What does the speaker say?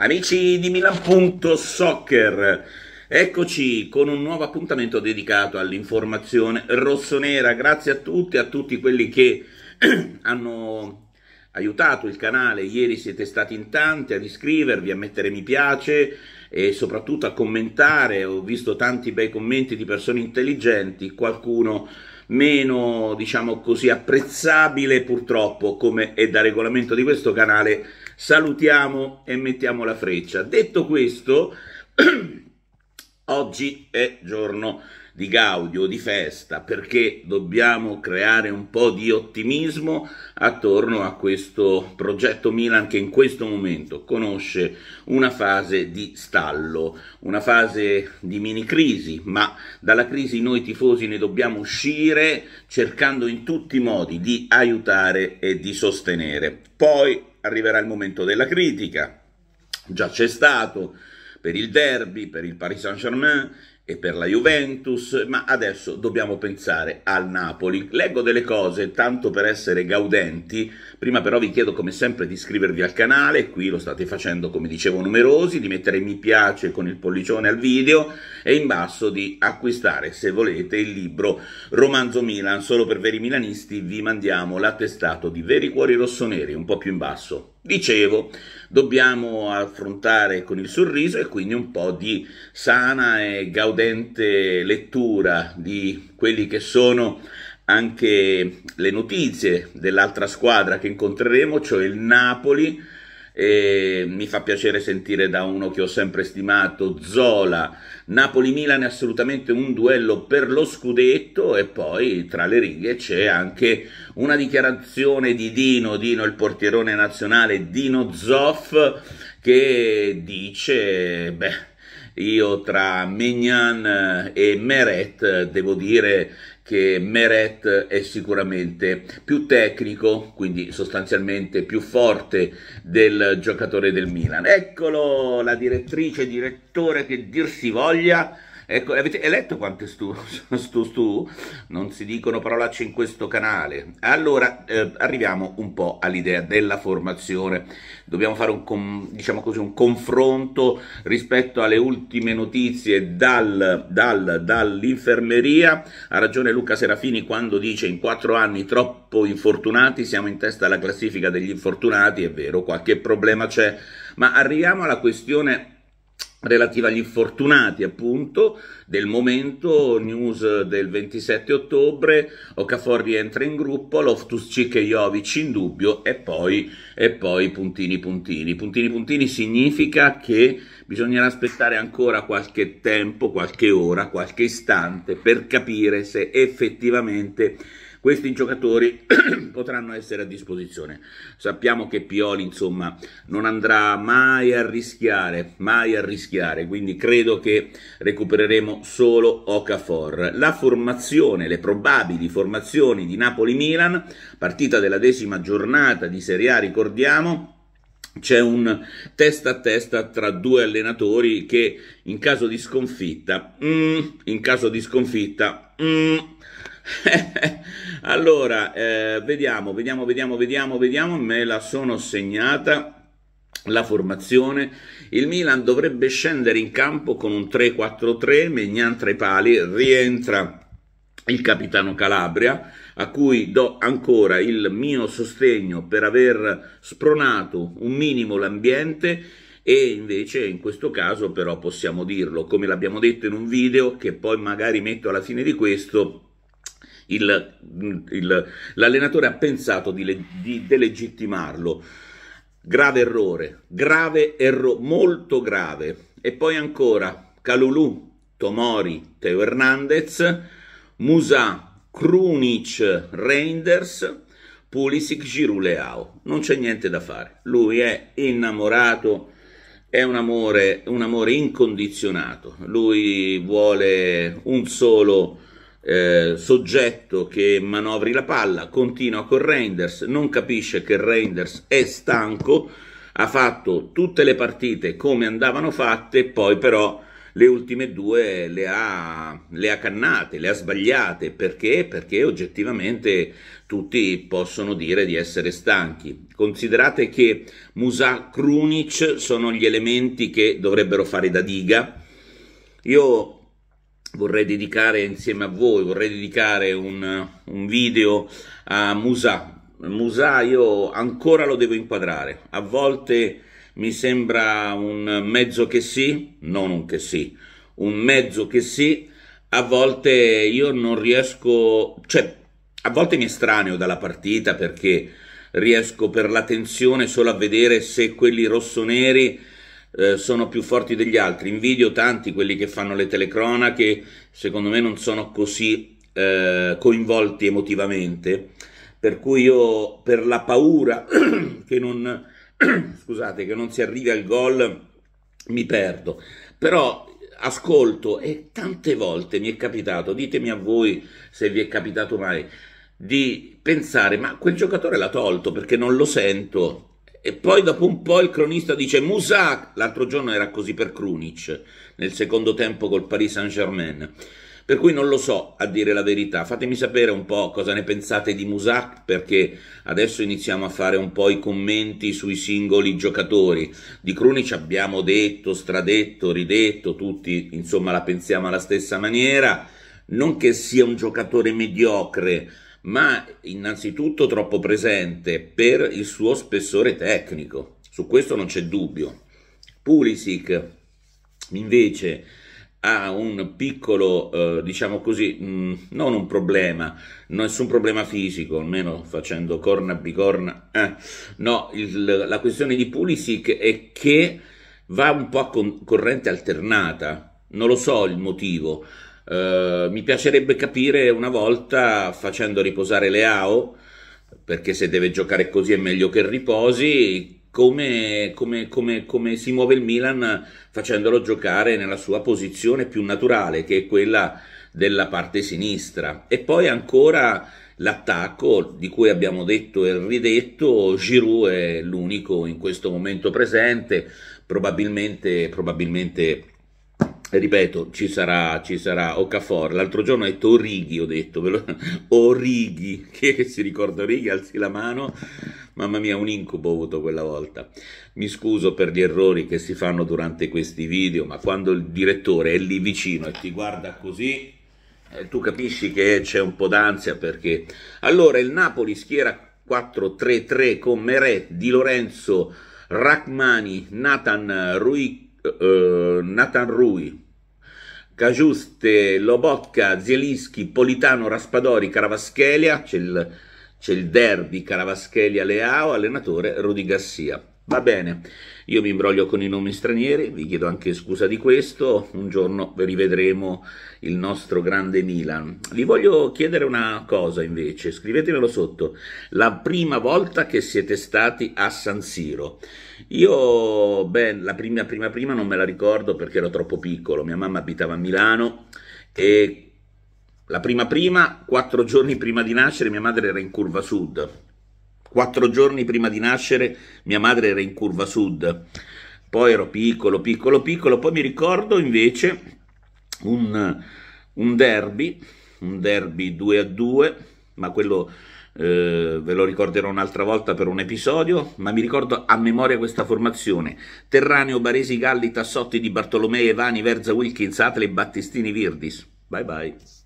Amici di Milan.soccer, eccoci con un nuovo appuntamento dedicato all'informazione rossonera. Grazie a tutti, e a tutti quelli che hanno aiutato il canale. Ieri siete stati in tanti ad iscrivervi, a mettere mi piace e soprattutto a commentare. Ho visto tanti bei commenti di persone intelligenti, qualcuno meno, diciamo così, apprezzabile purtroppo, come è da regolamento di questo canale salutiamo e mettiamo la freccia. Detto questo, oggi è giorno di gaudio, di festa, perché dobbiamo creare un po' di ottimismo attorno a questo progetto Milan che in questo momento conosce una fase di stallo, una fase di mini crisi, ma dalla crisi noi tifosi ne dobbiamo uscire cercando in tutti i modi di aiutare e di sostenere. Poi arriverà il momento della critica, già c'è stato per il derby, per il Paris Saint-Germain e per la Juventus, ma adesso dobbiamo pensare al Napoli. Leggo delle cose tanto per essere gaudenti, prima però vi chiedo come sempre di iscrivervi al canale, qui lo state facendo come dicevo numerosi, di mettere mi piace con il pollicione al video e in basso di acquistare se volete il libro Romanzo Milan, solo per veri milanisti vi mandiamo l'attestato di Veri Cuori Rossoneri, un po' più in basso. Dicevo, dobbiamo affrontare con il sorriso e quindi un po' di sana e gaudente lettura di quelli che sono anche le notizie dell'altra squadra che incontreremo, cioè il Napoli e mi fa piacere sentire da uno che ho sempre stimato, Zola. Napoli-Milan è assolutamente un duello per lo scudetto e poi tra le righe c'è anche una dichiarazione di Dino, Dino il portierone nazionale, Dino Zoff, che dice, beh, io tra Mignan e Meret devo dire che Meret è sicuramente più tecnico, quindi sostanzialmente più forte del giocatore del Milan. Eccolo la direttrice, direttore che dir si voglia Ecco, avete letto quante stu, stu, stu? Non si dicono parolacce in questo canale. Allora, eh, arriviamo un po' all'idea della formazione. Dobbiamo fare un, diciamo così, un confronto rispetto alle ultime notizie dal, dal, dall'infermeria. Ha ragione Luca Serafini quando dice in quattro anni troppo infortunati, siamo in testa alla classifica degli infortunati, è vero, qualche problema c'è. Ma arriviamo alla questione relativa agli infortunati appunto del momento, news del 27 ottobre, Okafor rientra in gruppo, Loftus Cic e Jovic in dubbio e poi, e poi puntini puntini. Puntini puntini significa che bisognerà aspettare ancora qualche tempo, qualche ora, qualche istante per capire se effettivamente questi giocatori potranno essere a disposizione. Sappiamo che Pioli, insomma, non andrà mai a rischiare, mai a rischiare, quindi credo che recupereremo solo Ocafor. La formazione, le probabili formazioni di Napoli-Milan, partita della decima giornata di Serie A, ricordiamo, c'è un testa a testa tra due allenatori che in caso di sconfitta, mm, in caso di sconfitta, mm, allora, eh, vediamo, vediamo, vediamo, vediamo, vediamo, me la sono segnata la formazione. Il Milan dovrebbe scendere in campo con un 3-4-3, Megnan tra i pali, rientra il capitano Calabria, a cui do ancora il mio sostegno per aver spronato un minimo l'ambiente e invece in questo caso però possiamo dirlo, come l'abbiamo detto in un video che poi magari metto alla fine di questo, il, il, l'allenatore ha pensato di, di delegittimarlo. Grave errore, grave errore, molto grave. E poi ancora Calulù, Tomori, Teo Hernandez, Musa, Krunic, Reinders, Pulisic, Giroud, Leao. Non c'è niente da fare. Lui è innamorato è un amore, un amore incondizionato. Lui vuole un solo eh, soggetto che manovri la palla, continua con Reinders, non capisce che Reinders è stanco, ha fatto tutte le partite come andavano fatte, poi però le ultime due le ha, le ha cannate, le ha sbagliate, perché? Perché oggettivamente tutti possono dire di essere stanchi. Considerate che Musa Krunic sono gli elementi che dovrebbero fare da diga. Io vorrei dedicare insieme a voi, vorrei dedicare un, un video a Musa. Musa io ancora lo devo inquadrare, a volte mi sembra un mezzo che sì, non un che sì, un mezzo che sì, a volte io non riesco, cioè a volte mi estraneo dalla partita perché riesco per l'attenzione solo a vedere se quelli rossoneri eh, sono più forti degli altri. Invidio tanti quelli che fanno le telecronache, secondo me non sono così eh, coinvolti emotivamente, per cui io per la paura che non, scusate, che non si arrivi al gol mi perdo. Però ascolto e tante volte mi è capitato, ditemi a voi se vi è capitato mai, di pensare ma quel giocatore l'ha tolto perché non lo sento e poi dopo un po' il cronista dice Musa, l'altro giorno era così per Krunic, nel secondo tempo col Paris Saint-Germain. Per cui non lo so, a dire la verità. Fatemi sapere un po' cosa ne pensate di Musak, perché adesso iniziamo a fare un po' i commenti sui singoli giocatori. Di Krunic abbiamo detto, stradetto, ridetto, tutti insomma la pensiamo alla stessa maniera. Non che sia un giocatore mediocre, ma innanzitutto troppo presente per il suo spessore tecnico, su questo non c'è dubbio. Pulisic invece ha un piccolo, eh, diciamo così, mh, mm, non un problema, nessun problema fisico, almeno facendo corna bicorna, eh. no, il, la questione di Pulisic è che va un po' a con corrente alternata, non lo so il motivo, eh, mi piacerebbe capire una volta facendo riposare Leao, perché se deve giocare così è meglio che riposi, come, come, come, come, si muove il Milan facendolo giocare nella sua posizione più naturale, che è quella della parte sinistra. E poi ancora l'attacco di cui abbiamo detto e ridetto, Giroud è l'unico in questo momento presente, probabilmente, probabilmente ripeto, ci sarà, ci sarà Okafor. L'altro giorno ho detto Orighi, ho detto, lo... Orighi, che si ricorda Orighi, alzi la mano. Mamma mia, un incubo ho avuto quella volta. Mi scuso per gli errori che si fanno durante questi video, ma quando il direttore è lì vicino e ti guarda così, eh, tu capisci che c'è un po' d'ansia perché... Allora, il Napoli schiera 4-3-3 con Meret, Di Lorenzo, Rachmani, Nathan Ruic, eh, Nathan Rui, Cajuste, Lobotka, Zielinski, Politano, Raspadori, Caravaschelia, c'è il, c'è il derby Caravaschelia-Leao, allenatore Rudi Garcia. Va bene, io mi imbroglio con i nomi stranieri, vi chiedo anche scusa di questo, un giorno rivedremo il nostro grande Milan. Vi voglio chiedere una cosa invece, scrivetemelo sotto, la prima volta che siete stati a San Siro. Io, beh, la prima prima prima non me la ricordo perché ero troppo piccolo, mia mamma abitava a Milano e la prima prima, quattro giorni prima di nascere, mia madre era in curva sud, Quattro giorni prima di nascere mia madre era in curva sud, poi ero piccolo, piccolo, piccolo, poi mi ricordo invece un, un derby, un derby 2 a 2, ma quello eh, ve lo ricorderò un'altra volta per un episodio, ma mi ricordo a memoria questa formazione. Terraneo, Baresi, Galli, Tassotti di Bartolomei, Evani, Verza, Wilkins, Atle, Battistini, Virdis. Bye bye.